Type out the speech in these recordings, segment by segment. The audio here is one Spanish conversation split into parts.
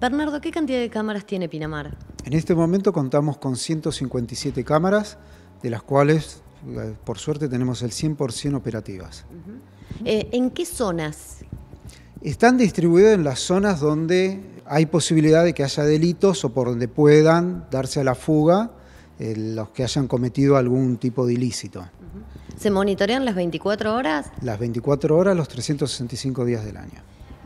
Bernardo, ¿qué cantidad de cámaras tiene Pinamar? En este momento contamos con 157 cámaras, de las cuales eh, por suerte tenemos el 100% operativas. Eh, ¿En qué zonas? Están distribuidas en las zonas donde hay posibilidad de que haya delitos o por donde puedan darse a la fuga eh, los que hayan cometido algún tipo de ilícito. ¿Se monitorean las 24 horas? Las 24 horas, los 365 días del año.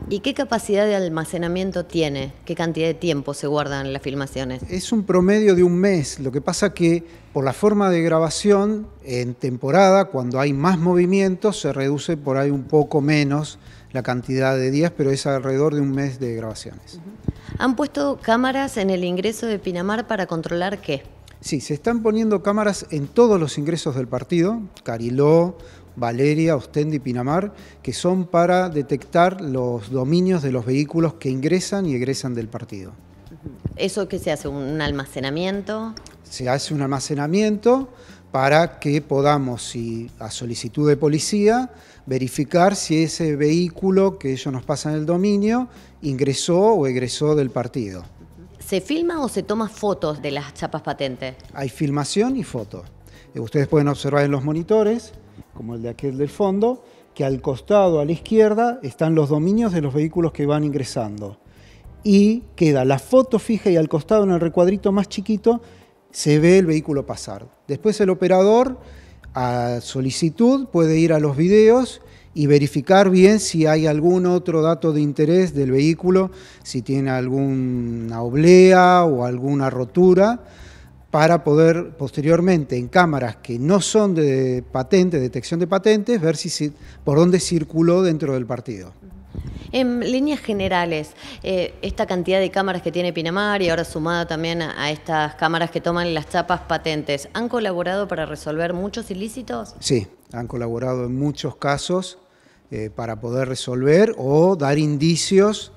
¿Y qué capacidad de almacenamiento tiene? ¿Qué cantidad de tiempo se guardan las filmaciones? Es un promedio de un mes. Lo que pasa que por la forma de grabación, en temporada, cuando hay más movimientos, se reduce por ahí un poco menos la cantidad de días, pero es alrededor de un mes de grabaciones. ¿Han puesto cámaras en el ingreso de Pinamar para controlar qué? Sí, se están poniendo cámaras en todos los ingresos del partido, Cariló, Valeria, Ostendi y Pinamar, que son para detectar los dominios de los vehículos que ingresan y egresan del partido. ¿Eso qué se hace? ¿Un almacenamiento? Se hace un almacenamiento para que podamos, a solicitud de policía, verificar si ese vehículo que ellos nos pasan el dominio ingresó o egresó del partido. ¿Se filma o se toma fotos de las chapas patentes? Hay filmación y fotos. Eh, ustedes pueden observar en los monitores como el de aquel del fondo, que al costado, a la izquierda, están los dominios de los vehículos que van ingresando. Y queda la foto fija y al costado, en el recuadrito más chiquito, se ve el vehículo pasar. Después el operador, a solicitud, puede ir a los videos y verificar bien si hay algún otro dato de interés del vehículo, si tiene alguna oblea o alguna rotura para poder posteriormente en cámaras que no son de patente, detección de patentes, ver si por dónde circuló dentro del partido. En líneas generales, eh, esta cantidad de cámaras que tiene Pinamar y ahora sumada también a, estas cámaras que toman las chapas patentes, ¿han colaborado para resolver muchos ilícitos? Sí, han colaborado en muchos casos eh, para poder resolver o dar indicios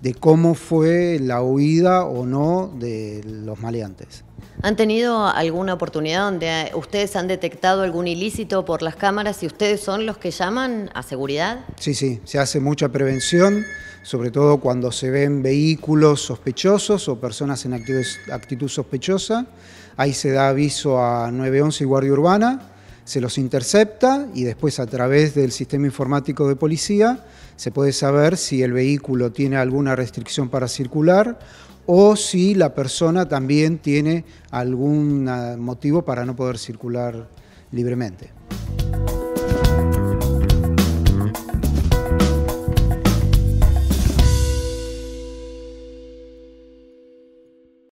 de cómo fue la huida o no de los maleantes. ¿Han tenido alguna oportunidad donde ustedes han detectado algún ilícito por las cámaras y ustedes son los que llaman a seguridad? Sí, sí, se hace mucha prevención, sobre todo cuando se ven vehículos sospechosos o personas en actitud, sospechosa. Ahí se da aviso a 911 y Guardia Urbana, se los intercepta y después a través del sistema informático de policía se puede saber si el vehículo tiene alguna restricción para circular o si la persona también tiene algún ah, motivo para no poder circular libremente.